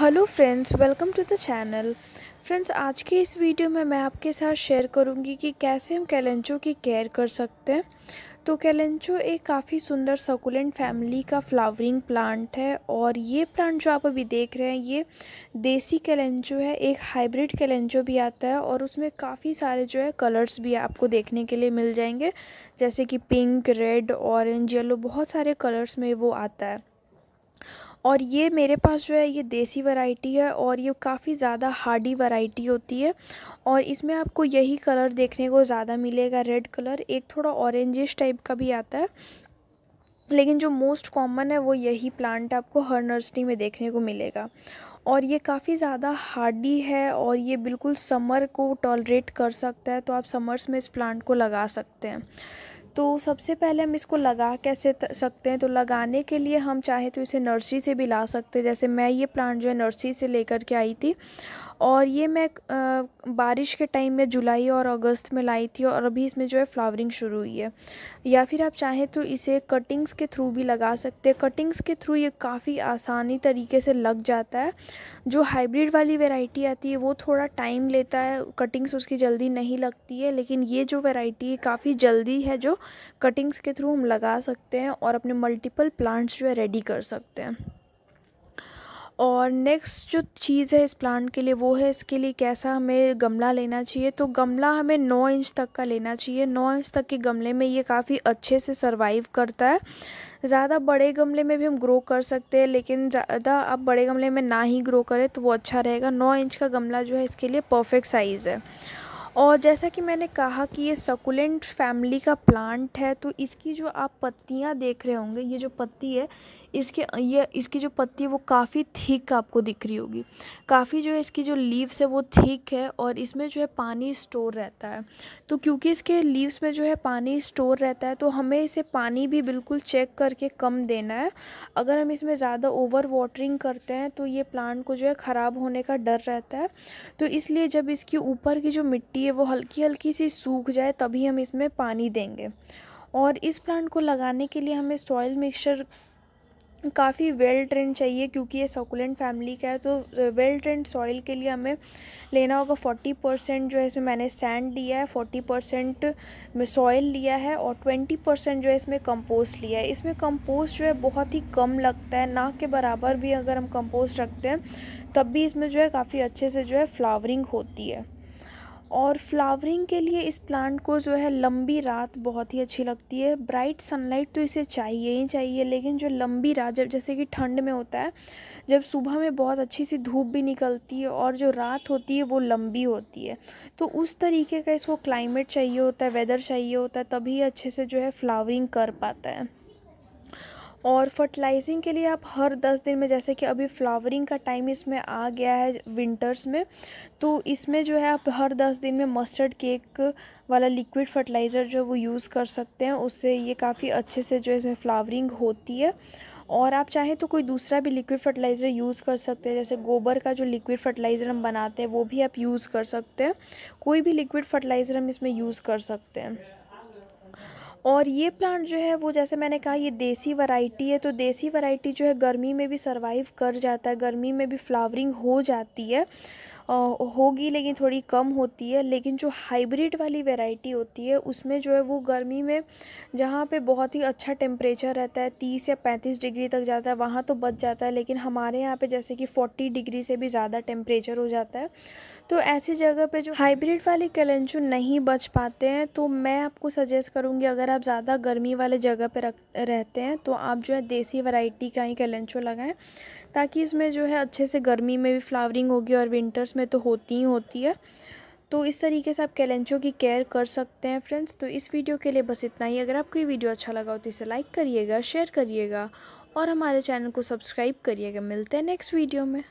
hello friends welcome to the channel friends आज के इस वीडियो में मैं आपके साथ शेयर करूंगी कि कैसे हम कैलेंचो की केयर कर सकते हैं तो कैलेंचो एक काफ़ी सुंदर सकुलेंट फैमिली का फ्लावरिंग प्लांट है और ये प्लांट जो आप अभी देख रहे हैं ये देसी कैलेंचो है एक हाइब्रिड कैलेंचो भी आता है और उसमें काफ़ी सारे जो है कलर्स भी आपको देखने के लिए मिल जाएंगे जैसे कि पिंक रेड ऑरेंज येलो बहुत सारे कलर्स में वो आता है और ये मेरे पास जो है ये देसी वैरायटी है और ये काफ़ी ज़्यादा हार्डी वैरायटी होती है और इसमें आपको यही कलर देखने को ज़्यादा मिलेगा रेड कलर एक थोड़ा ऑरेंजिश टाइप का भी आता है लेकिन जो मोस्ट कॉमन है वो यही प्लांट आपको हर नर्सरी में देखने को मिलेगा और ये काफ़ी ज़्यादा हार्डी है और ये बिल्कुल समर को टॉलरेट कर सकता है तो आप समर्स में इस प्लांट को लगा सकते हैं तो सबसे पहले हम इसको लगा कैसे सकते हैं तो लगाने के लिए हम चाहे तो इसे नर्सरी से भी ला सकते हैं जैसे मैं ये प्लांट जो है नर्सरी से लेकर के आई थी और ये मैं बारिश के टाइम में जुलाई और अगस्त में लाई थी और अभी इसमें जो है फ्लावरिंग शुरू हुई है या फिर आप चाहें तो इसे कटिंग्स के थ्रू भी लगा सकते हैं कटिंग्स के थ्रू ये काफ़ी आसानी तरीके से लग जाता है जो हाइब्रिड वाली वेराइटी आती है वो थोड़ा टाइम लेता है कटिंग्स उसकी जल्दी नहीं लगती है लेकिन ये जो वेराइटी काफ़ी जल्दी है जो कटिंग्स के थ्रू हम लगा सकते हैं और अपने मल्टीपल प्लांट्स जो है रेडी कर सकते हैं और नेक्स्ट जो चीज़ है इस प्लांट के लिए वो है इसके लिए कैसा हमें गमला लेना चाहिए तो गमला हमें नौ इंच तक का लेना चाहिए नौ इंच तक के गमले में ये काफ़ी अच्छे से सर्वाइव करता है ज़्यादा बड़े गमले में भी हम ग्रो कर सकते हैं लेकिन ज़्यादा आप बड़े गमले में ना ही ग्रो करें तो वो अच्छा रहेगा नौ इंच का गमला जो है इसके लिए परफेक्ट साइज़ है और जैसा कि मैंने कहा कि ये सकुलेंट फैमिली का प्लांट है तो इसकी जो आप पत्तियाँ देख रहे होंगे ये जो पत्ती है इसके ये इसकी जो पत्ती है वो काफ़ी थीक आपको दिख रही होगी काफ़ी जो है इसकी जो लीव्स है वो थीक है और इसमें जो है पानी स्टोर रहता है तो क्योंकि इसके लीव्स में जो है पानी स्टोर रहता है तो हमें इसे पानी भी बिल्कुल चेक करके कम देना है अगर हम इसमें ज़्यादा ओवर वाटरिंग करते हैं तो ये प्लांट को जो है ख़राब होने का डर रहता है तो इसलिए जब इसके ऊपर की जो मिट्टी है वो हल्की हल्की सी सूख जाए तभी हम इसमें पानी देंगे और इस प्लांट को लगाने के लिए हमें सॉइल मिक्सचर काफ़ी वेल ट्रेंड चाहिए क्योंकि ये सॉकुलेंट फैमिली का है तो वेल ट्रेंड सॉइल के लिए हमें लेना होगा फोर्टी परसेंट जो है इसमें मैंने सैंड लिया है फोर्टी परसेंट सॉइल लिया है और ट्वेंटी परसेंट जो है इसमें कंपोस्ट लिया है इसमें कंपोस्ट जो है बहुत ही कम लगता है ना के बराबर भी अगर हम कंपोस्ट रखते हैं तब भी इसमें जो है काफ़ी अच्छे से जो है फ्लावरिंग होती है और फ्लावरिंग के लिए इस प्लांट को जो है लंबी रात बहुत ही अच्छी लगती है ब्राइट सनलाइट तो इसे चाहिए ही चाहिए लेकिन जो लंबी रात जब जैसे कि ठंड में होता है जब सुबह में बहुत अच्छी सी धूप भी निकलती है और जो रात होती है वो लंबी होती है तो उस तरीके का इसको क्लाइमेट चाहिए होता है वेदर चाहिए होता है तभी अच्छे से जो है फ्लावरिंग कर पाता है और फर्टिलाइजिंग के लिए आप हर दस दिन में जैसे कि अभी फ्लावरिंग का टाइम इसमें आ गया है विंटर्स में तो इसमें जो है आप हर दस दिन में मस्टर्ड केक वाला लिक्विड फर्टिलाइज़र जो है वो यूज़ कर सकते हैं उससे ये काफ़ी अच्छे से जो है इसमें फ्लावरिंग होती है और आप चाहें तो कोई दूसरा भी लिक्विड फर्टिलाइज़र यूज़ कर सकते हैं जैसे गोबर का जो लिक्विड फर्टिलाइज़र हम बनाते हैं वो भी आप यूज़ कर सकते हैं कोई भी लिक्विड फर्टिलाइज़र हम इसमें यूज़ कर सकते हैं और ये प्लांट जो है वो जैसे मैंने कहा ये देसी वैरायटी है तो देसी वैरायटी जो है गर्मी में भी सरवाइव कर जाता है गर्मी में भी फ्लावरिंग हो जाती है होगी लेकिन थोड़ी कम होती है लेकिन जो हाइब्रिड वाली वेराइटी होती है उसमें जो है वो गर्मी में जहाँ पे बहुत ही अच्छा टेम्परेचर रहता है तीस या पैंतीस डिग्री तक जाता है वहाँ तो बच जाता है लेकिन हमारे यहाँ पर जैसे कि फोर्टी डिग्री से भी ज़्यादा टेम्परेचर हो जाता है तो ऐसी जगह पे जो हाइब्रिड वाले कलेंचो नहीं बच पाते हैं तो मैं आपको सजेस्ट करूँगी अगर आप ज़्यादा गर्मी वाले जगह पर रहते हैं तो आप जो है देसी वैरायटी का ही कलेंचो लगाएं ताकि इसमें जो है अच्छे से गर्मी में भी फ्लावरिंग होगी और विंटर्स में तो होती ही होती है तो इस तरीके से आप कैलेंचो की केयर कर सकते हैं फ्रेंड्स तो इस वीडियो के लिए बस इतना ही अगर आपको ये वीडियो अच्छा लगा हो तो इसे लाइक करिएगा शेयर करिएगा और हमारे चैनल को सब्सक्राइब करिएगा मिलते हैं नेक्स्ट वीडियो में